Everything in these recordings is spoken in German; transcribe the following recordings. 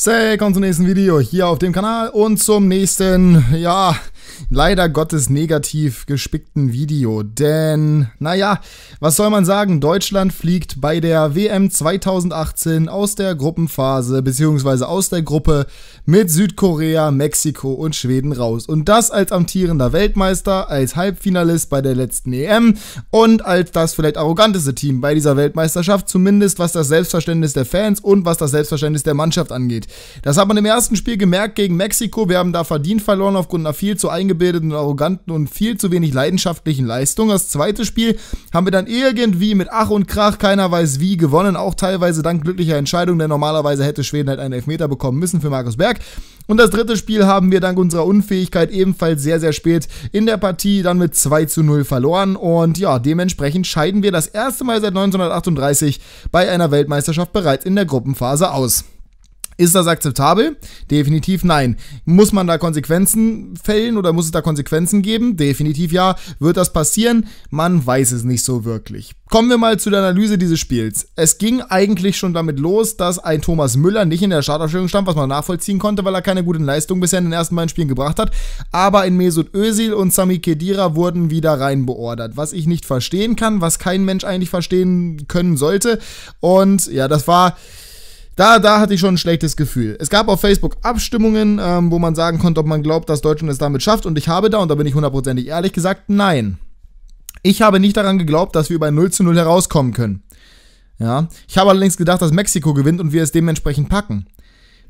Say, kommt zum nächsten Video hier auf dem Kanal und zum nächsten, ja, leider Gottes negativ gespickten Video. Denn, naja, was soll man sagen? Deutschland fliegt bei der WM 2018 aus der Gruppenphase bzw. aus der Gruppe mit Südkorea, Mexiko und Schweden raus. Und das als amtierender Weltmeister, als Halbfinalist bei der letzten EM und als das vielleicht arroganteste Team bei dieser Weltmeisterschaft, zumindest was das Selbstverständnis der Fans und was das Selbstverständnis der Mannschaft angeht. Das hat man im ersten Spiel gemerkt gegen Mexiko. Wir haben da verdient verloren aufgrund einer viel zu eingebildeten, arroganten und viel zu wenig leidenschaftlichen Leistung. Das zweite Spiel haben wir dann irgendwie mit Ach und Krach, keiner weiß wie, gewonnen. Auch teilweise dank glücklicher Entscheidung, denn normalerweise hätte Schweden halt einen Elfmeter bekommen müssen für Markus Berg. Und das dritte Spiel haben wir dank unserer Unfähigkeit ebenfalls sehr, sehr spät in der Partie dann mit 2 zu 0 verloren. Und ja, dementsprechend scheiden wir das erste Mal seit 1938 bei einer Weltmeisterschaft bereits in der Gruppenphase aus. Ist das akzeptabel? Definitiv nein. Muss man da Konsequenzen fällen oder muss es da Konsequenzen geben? Definitiv ja. Wird das passieren? Man weiß es nicht so wirklich. Kommen wir mal zu der Analyse dieses Spiels. Es ging eigentlich schon damit los, dass ein Thomas Müller nicht in der Startaufstellung stand, was man nachvollziehen konnte, weil er keine guten Leistungen bisher in den ersten beiden Spielen gebracht hat. Aber in Mesut Özil und Sami Kedira wurden wieder reinbeordert, was ich nicht verstehen kann, was kein Mensch eigentlich verstehen können sollte. Und ja, das war da, da hatte ich schon ein schlechtes Gefühl. Es gab auf Facebook Abstimmungen, ähm, wo man sagen konnte, ob man glaubt, dass Deutschland es damit schafft. Und ich habe da, und da bin ich hundertprozentig ehrlich gesagt, nein. Ich habe nicht daran geglaubt, dass wir bei 0 zu 0 herauskommen können. Ja, ich habe allerdings gedacht, dass Mexiko gewinnt und wir es dementsprechend packen.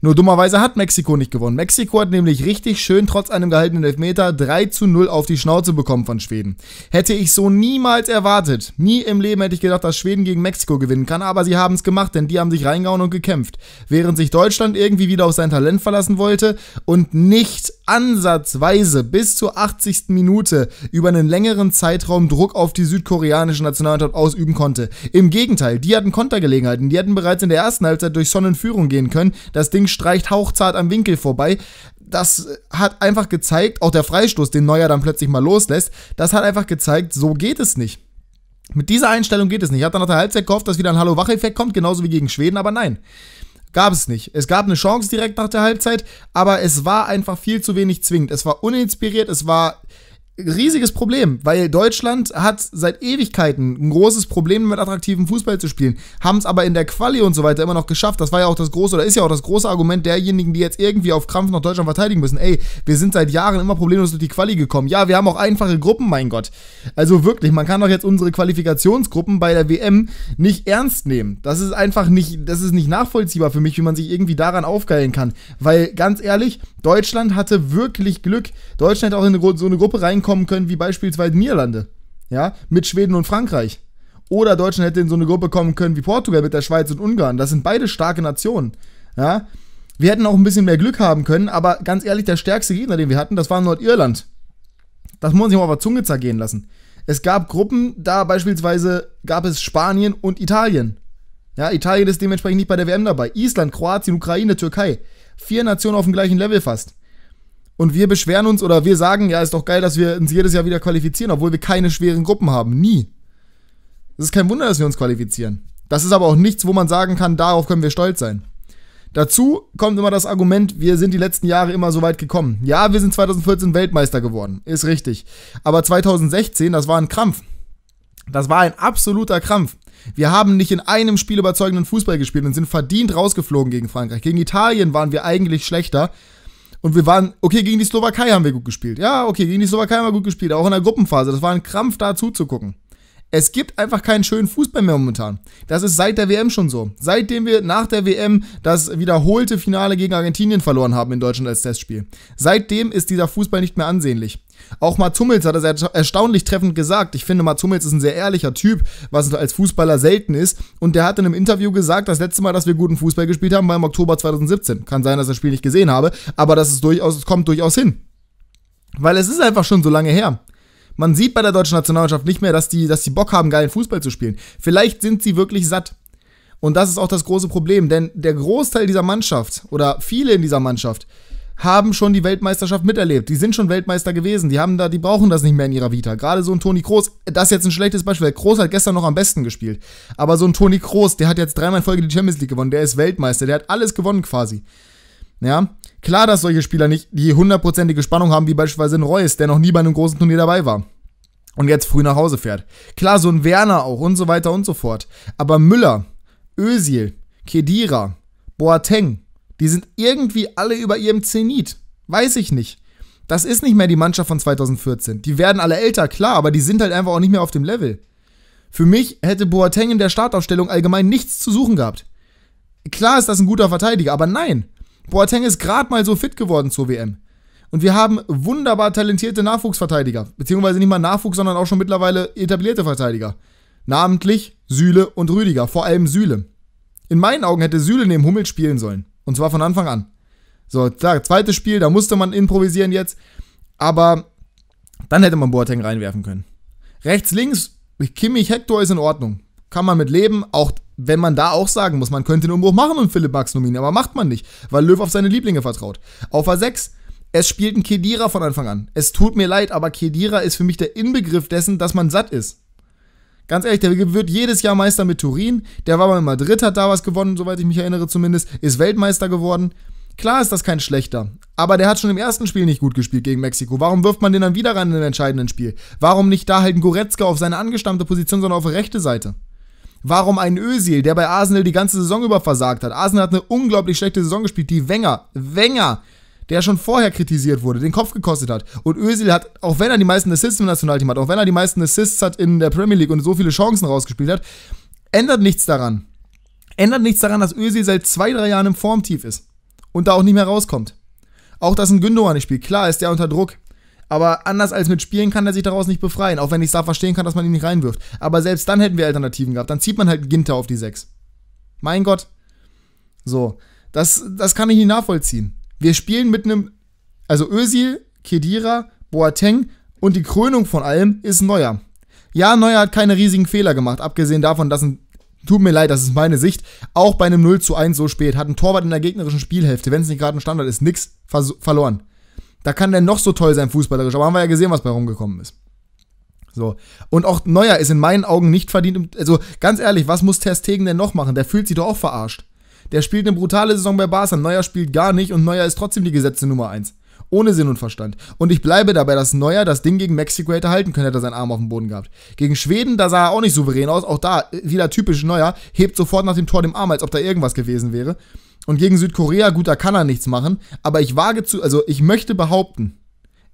Nur dummerweise hat Mexiko nicht gewonnen. Mexiko hat nämlich richtig schön trotz einem gehaltenen Elfmeter 3 zu 0 auf die Schnauze bekommen von Schweden. Hätte ich so niemals erwartet. Nie im Leben hätte ich gedacht, dass Schweden gegen Mexiko gewinnen kann, aber sie haben es gemacht, denn die haben sich reingehauen und gekämpft. Während sich Deutschland irgendwie wieder auf sein Talent verlassen wollte und nicht ansatzweise bis zur 80. Minute über einen längeren Zeitraum Druck auf die südkoreanische Nationalmannschaft ausüben konnte. Im Gegenteil, die hatten Kontergelegenheiten, die hätten bereits in der ersten Halbzeit durch Sonnenführung gehen können. Das Ding Ding streicht hauchzart am Winkel vorbei. Das hat einfach gezeigt, auch der Freistoß, den Neuer dann plötzlich mal loslässt, das hat einfach gezeigt, so geht es nicht. Mit dieser Einstellung geht es nicht. Ich habe dann nach der Halbzeit gehofft, dass wieder ein Hallo-Wach-Effekt kommt, genauso wie gegen Schweden, aber nein. Gab es nicht. Es gab eine Chance direkt nach der Halbzeit, aber es war einfach viel zu wenig zwingend. Es war uninspiriert, es war riesiges Problem, weil Deutschland hat seit Ewigkeiten ein großes Problem mit attraktivem Fußball zu spielen, haben es aber in der Quali und so weiter immer noch geschafft. Das war ja auch das große oder ist ja auch das große Argument derjenigen, die jetzt irgendwie auf Krampf nach Deutschland verteidigen müssen. Ey, wir sind seit Jahren immer problemlos durch die Quali gekommen. Ja, wir haben auch einfache Gruppen, mein Gott. Also wirklich, man kann doch jetzt unsere Qualifikationsgruppen bei der WM nicht ernst nehmen. Das ist einfach nicht, das ist nicht nachvollziehbar für mich, wie man sich irgendwie daran aufgeilen kann, weil ganz ehrlich, Deutschland hatte wirklich Glück. Deutschland hätte auch in so eine Gruppe reinkommen kommen können, wie beispielsweise Niederlande, ja, mit Schweden und Frankreich. Oder Deutschland hätte in so eine Gruppe kommen können wie Portugal mit der Schweiz und Ungarn. Das sind beide starke Nationen, ja. Wir hätten auch ein bisschen mehr Glück haben können, aber ganz ehrlich, der stärkste Gegner, den wir hatten, das war Nordirland. Das muss man sich mal auf der Zunge zergehen lassen. Es gab Gruppen, da beispielsweise gab es Spanien und Italien. Ja, Italien ist dementsprechend nicht bei der WM dabei. Island, Kroatien, Ukraine, Türkei. Vier Nationen auf dem gleichen Level fast und wir beschweren uns oder wir sagen, ja, ist doch geil, dass wir uns jedes Jahr wieder qualifizieren, obwohl wir keine schweren Gruppen haben. Nie. Es ist kein Wunder, dass wir uns qualifizieren. Das ist aber auch nichts, wo man sagen kann, darauf können wir stolz sein. Dazu kommt immer das Argument, wir sind die letzten Jahre immer so weit gekommen. Ja, wir sind 2014 Weltmeister geworden, ist richtig. Aber 2016, das war ein Krampf. Das war ein absoluter Krampf. Wir haben nicht in einem Spiel überzeugenden Fußball gespielt und sind verdient rausgeflogen gegen Frankreich. Gegen Italien waren wir eigentlich schlechter und wir waren, okay, gegen die Slowakei haben wir gut gespielt. Ja, okay, gegen die Slowakei haben wir gut gespielt, auch in der Gruppenphase. Das war ein Krampf, da zuzugucken. Es gibt einfach keinen schönen Fußball mehr momentan. Das ist seit der WM schon so. Seitdem wir nach der WM das wiederholte Finale gegen Argentinien verloren haben in Deutschland als Testspiel. Seitdem ist dieser Fußball nicht mehr ansehnlich. Auch Mats Hummels hat das erstaunlich treffend gesagt. Ich finde, Mats Hummels ist ein sehr ehrlicher Typ, was als Fußballer selten ist. Und der hat in einem Interview gesagt, das letzte Mal, dass wir guten Fußball gespielt haben, war im Oktober 2017. Kann sein, dass er das Spiel nicht gesehen habe, aber das ist durchaus, das kommt durchaus hin. Weil es ist einfach schon so lange her. Man sieht bei der deutschen Nationalmannschaft nicht mehr, dass die, dass die Bock haben, geilen Fußball zu spielen. Vielleicht sind sie wirklich satt. Und das ist auch das große Problem, denn der Großteil dieser Mannschaft oder viele in dieser Mannschaft haben schon die Weltmeisterschaft miterlebt. Die sind schon Weltmeister gewesen. Die haben da, die brauchen das nicht mehr in ihrer Vita. Gerade so ein Toni Kroos, das ist jetzt ein schlechtes Beispiel. Weil Kroos hat gestern noch am besten gespielt. Aber so ein Toni Kroos, der hat jetzt dreimal in Folge die Champions League gewonnen. Der ist Weltmeister. Der hat alles gewonnen quasi. Ja, klar, dass solche Spieler nicht die hundertprozentige Spannung haben, wie beispielsweise ein Reus, der noch nie bei einem großen Turnier dabei war und jetzt früh nach Hause fährt. Klar, so ein Werner auch und so weiter und so fort. Aber Müller, Özil, Kedira, Boateng, die sind irgendwie alle über ihrem Zenit. Weiß ich nicht. Das ist nicht mehr die Mannschaft von 2014. Die werden alle älter, klar, aber die sind halt einfach auch nicht mehr auf dem Level. Für mich hätte Boateng in der Startaufstellung allgemein nichts zu suchen gehabt. Klar ist das ein guter Verteidiger, aber nein. Boateng ist gerade mal so fit geworden zur WM. Und wir haben wunderbar talentierte Nachwuchsverteidiger. Beziehungsweise nicht mal Nachwuchs, sondern auch schon mittlerweile etablierte Verteidiger. Namentlich Sühle und Rüdiger, vor allem Sühle. In meinen Augen hätte Sühle neben Hummel spielen sollen. Und zwar von Anfang an. So, klar, zweites Spiel, da musste man improvisieren jetzt. Aber dann hätte man Boateng reinwerfen können. Rechts, links, Kimmich, Hector ist in Ordnung. Kann man mit leben, auch wenn man da auch sagen muss, man könnte einen Umbruch machen und Philipp Max nominieren, aber macht man nicht, weil Löw auf seine Lieblinge vertraut. Auf A6, es spielt ein Kedira von Anfang an. Es tut mir leid, aber Kedira ist für mich der Inbegriff dessen, dass man satt ist. Ganz ehrlich, der wird jedes Jahr Meister mit Turin. Der war mal in Madrid, hat da was gewonnen, soweit ich mich erinnere zumindest. Ist Weltmeister geworden. Klar ist das kein schlechter, aber der hat schon im ersten Spiel nicht gut gespielt gegen Mexiko. Warum wirft man den dann wieder rein in einem entscheidenden Spiel? Warum nicht da halt ein Goretzka auf seine angestammte Position, sondern auf die rechte Seite? Warum einen Özil, der bei Arsenal die ganze Saison über versagt hat? Arsenal hat eine unglaublich schlechte Saison gespielt, die Wenger, Wenger der schon vorher kritisiert wurde, den Kopf gekostet hat. Und Özil hat, auch wenn er die meisten Assists im Nationalteam hat, auch wenn er die meisten Assists hat in der Premier League und so viele Chancen rausgespielt hat, ändert nichts daran. Ändert nichts daran, dass Özil seit zwei, drei Jahren im Formtief ist und da auch nicht mehr rauskommt. Auch dass ein Gündogan nicht spielt. Klar ist der unter Druck. Aber anders als mit Spielen kann er sich daraus nicht befreien, auch wenn ich es da verstehen kann, dass man ihn nicht reinwirft. Aber selbst dann hätten wir Alternativen gehabt. Dann zieht man halt Ginter auf die 6. Mein Gott. So. Das, das kann ich nicht nachvollziehen. Wir spielen mit einem, also Özil, Kedira, Boateng und die Krönung von allem ist Neuer. Ja, Neuer hat keine riesigen Fehler gemacht, abgesehen davon, dass ein Tut mir leid, das ist meine Sicht. Auch bei einem 0 zu 1 so spät hat ein Torwart in der gegnerischen Spielhälfte, wenn es nicht gerade ein Standard ist, nichts verloren. Da kann der noch so toll sein, fußballerisch, aber haben wir ja gesehen, was bei rumgekommen ist. So. Und auch Neuer ist in meinen Augen nicht verdient. Also ganz ehrlich, was muss Ter Stegen denn noch machen? Der fühlt sich doch auch verarscht. Der spielt eine brutale Saison bei Barca, Neuer spielt gar nicht und Neuer ist trotzdem die gesetzte Nummer 1. Ohne Sinn und Verstand. Und ich bleibe dabei, dass Neuer das Ding gegen Mexiko hätte halten können, hätte er seinen Arm auf dem Boden gehabt. Gegen Schweden, da sah er auch nicht souverän aus. Auch da, äh, wieder typisch Neuer, hebt sofort nach dem Tor den Arm, als ob da irgendwas gewesen wäre. Und gegen Südkorea, gut, da kann er nichts machen. Aber ich wage zu, also ich möchte behaupten,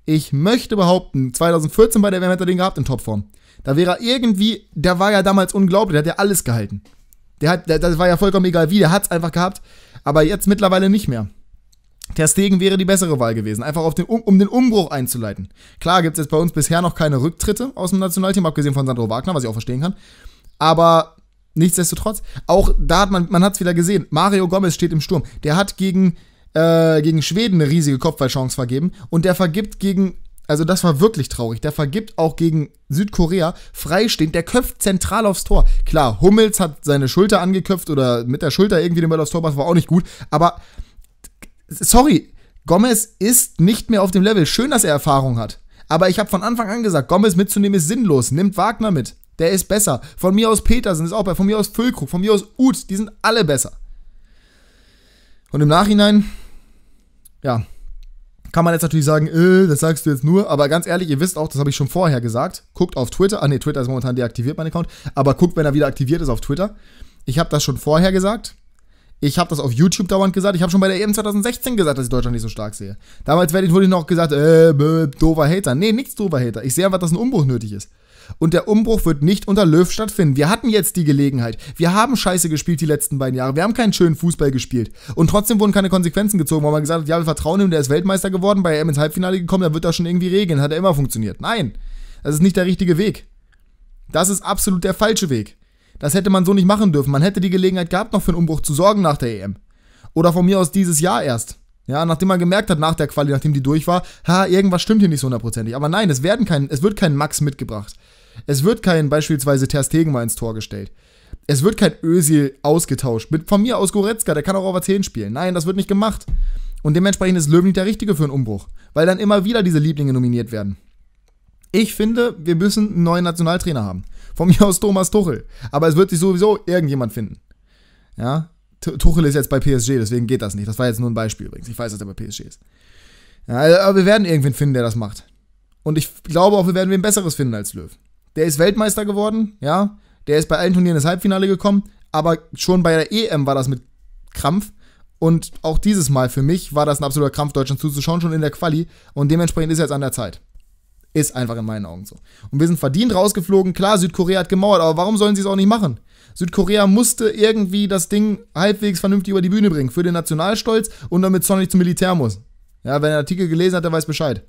ich möchte behaupten, 2014 bei der WM hätte er den gehabt in Topform. Da wäre er irgendwie, der war ja damals unglaublich, der hat ja alles gehalten. Der hat, der, das war ja vollkommen egal wie, der hat es einfach gehabt. Aber jetzt mittlerweile nicht mehr. Ter Stegen wäre die bessere Wahl gewesen, einfach den, um, um, den Umbruch einzuleiten. Klar gibt es jetzt bei uns bisher noch keine Rücktritte aus dem Nationalteam, abgesehen von Sandro Wagner, was ich auch verstehen kann. Aber nichtsdestotrotz, auch da hat man, man hat es wieder gesehen, Mario Gomez steht im Sturm. Der hat gegen, äh, gegen Schweden eine riesige Kopfballchance vergeben und der vergibt gegen also das war wirklich traurig. Der vergibt auch gegen Südkorea freistehend. Der köpft zentral aufs Tor. Klar, Hummels hat seine Schulter angeköpft oder mit der Schulter irgendwie den Ball aufs Tor passt, war auch nicht gut. Aber sorry, Gomez ist nicht mehr auf dem Level. Schön, dass er Erfahrung hat. Aber ich habe von Anfang an gesagt, Gomez mitzunehmen ist sinnlos. Nimmt Wagner mit. Der ist besser. Von mir aus Petersen ist auch bei. Von mir aus Füllkrug. Von mir aus Uth. Die sind alle besser. Und im Nachhinein, ja, kann man jetzt natürlich sagen, äh, das sagst du jetzt nur, aber ganz ehrlich, ihr wisst auch, das habe ich schon vorher gesagt. Guckt auf Twitter, ah ne, Twitter ist momentan deaktiviert, mein Account, aber guckt, wenn er wieder aktiviert ist auf Twitter. Ich habe das schon vorher gesagt. Ich habe das auf YouTube dauernd gesagt. Ich habe schon bei der EM 2016 gesagt, dass ich Deutschland nicht so stark sehe. Damals wurde ich noch gesagt, äh, bö, doofer Hater. Nee, nichts doofer Hater. Ich sehe einfach, dass ein Umbruch nötig ist. Und der Umbruch wird nicht unter Löw stattfinden. Wir hatten jetzt die Gelegenheit. Wir haben scheiße gespielt die letzten beiden Jahre. Wir haben keinen schönen Fußball gespielt. Und trotzdem wurden keine Konsequenzen gezogen, weil man gesagt hat, ja, wir vertrauen ihm, der ist Weltmeister geworden, bei ihm ins Halbfinale gekommen, da wird er schon irgendwie regeln. Hat er immer funktioniert. Nein, das ist nicht der richtige Weg. Das ist absolut der falsche Weg. Das hätte man so nicht machen dürfen. Man hätte die Gelegenheit gehabt, noch für einen Umbruch zu sorgen nach der EM. Oder von mir aus dieses Jahr erst. Ja, nachdem man gemerkt hat, nach der Quali, nachdem die durch war, ha, irgendwas stimmt hier nicht so hundertprozentig. Aber nein, es werden kein, es wird kein Max mitgebracht. Es wird kein beispielsweise Ter Stegen mal ins Tor gestellt. Es wird kein Özil ausgetauscht. Mit, von mir aus Goretzka, der kann auch auf 10 spielen. Nein, das wird nicht gemacht. Und dementsprechend ist Löw nicht der Richtige für einen Umbruch, weil dann immer wieder diese Lieblinge nominiert werden. Ich finde, wir müssen einen neuen Nationaltrainer haben. Von mir aus Thomas Tuchel. Aber es wird sich sowieso irgendjemand finden. Ja, Tuchel ist jetzt bei PSG, deswegen geht das nicht. Das war jetzt nur ein Beispiel übrigens. Ich weiß, dass er bei PSG ist. Ja, aber wir werden irgendwen finden, der das macht. Und ich glaube auch, wir werden wen Besseres finden als Löw der ist Weltmeister geworden, ja. Der ist bei allen Turnieren ins Halbfinale gekommen, aber schon bei der EM war das mit Krampf. Und auch dieses Mal für mich war das ein absoluter Krampf, Deutschland zuzuschauen, schon in der Quali. Und dementsprechend ist jetzt an der Zeit. Ist einfach in meinen Augen so. Und wir sind verdient rausgeflogen. Klar, Südkorea hat gemauert, aber warum sollen sie es auch nicht machen? Südkorea musste irgendwie das Ding halbwegs vernünftig über die Bühne bringen. Für den Nationalstolz und damit Sonny zum Militär muss. Ja, wer den Artikel gelesen hat, der weiß Bescheid.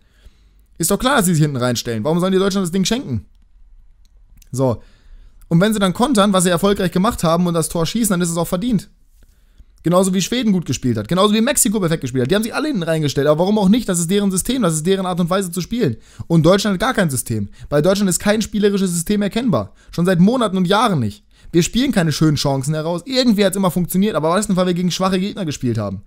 Ist doch klar, dass sie sich hinten reinstellen. Warum sollen die Deutschland das Ding schenken? So. Und wenn sie dann kontern, was sie erfolgreich gemacht haben und das Tor schießen, dann ist es auch verdient. Genauso wie Schweden gut gespielt hat. Genauso wie Mexiko perfekt gespielt hat. Die haben sich alle hinten reingestellt. Aber warum auch nicht? Das ist deren System. Das ist deren Art und Weise zu spielen. Und Deutschland hat gar kein System. Weil Deutschland ist kein spielerisches System erkennbar. Schon seit Monaten und Jahren nicht. Wir spielen keine schönen Chancen heraus. Irgendwie hat es immer funktioniert. Aber meistens, weil wir gegen schwache Gegner gespielt haben.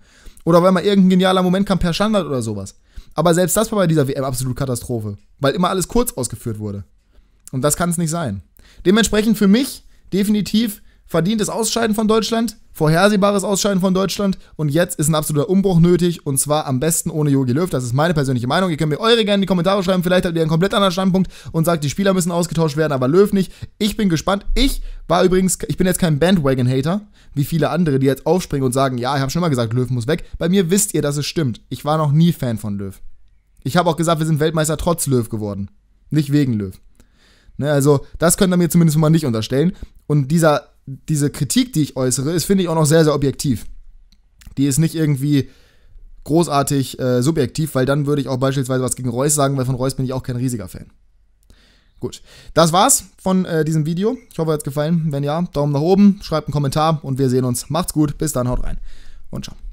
Oder weil mal irgendein genialer Moment kam per Standard oder sowas. Aber selbst das war bei dieser WM absolut Katastrophe. Weil immer alles kurz ausgeführt wurde. Und das kann es nicht sein. Dementsprechend für mich definitiv verdientes Ausscheiden von Deutschland, vorhersehbares Ausscheiden von Deutschland und jetzt ist ein absoluter Umbruch nötig und zwar am besten ohne Jogi Löw. Das ist meine persönliche Meinung. Ihr könnt mir eure gerne in die Kommentare schreiben. Vielleicht habt ihr einen komplett anderen Standpunkt und sagt, die Spieler müssen ausgetauscht werden, aber Löw nicht. Ich bin gespannt. Ich war übrigens, ich bin jetzt kein Bandwagon-Hater, wie viele andere, die jetzt aufspringen und sagen, ja, ich habe schon mal gesagt, Löw muss weg. Bei mir wisst ihr, dass es stimmt. Ich war noch nie Fan von Löw. Ich habe auch gesagt, wir sind Weltmeister trotz Löw geworden. Nicht wegen Löw. Ne, also das könnt ihr mir zumindest mal nicht unterstellen. Und dieser, diese Kritik, die ich äußere, ist, finde ich, auch noch sehr, sehr objektiv. Die ist nicht irgendwie großartig äh, subjektiv, weil dann würde ich auch beispielsweise was gegen Reus sagen, weil von Reus bin ich auch kein riesiger Fan. Gut, das war's von äh, diesem Video. Ich hoffe, euch hat's gefallen. Wenn ja, Daumen nach oben, schreibt einen Kommentar und wir sehen uns. Macht's gut, bis dann, haut rein und ciao.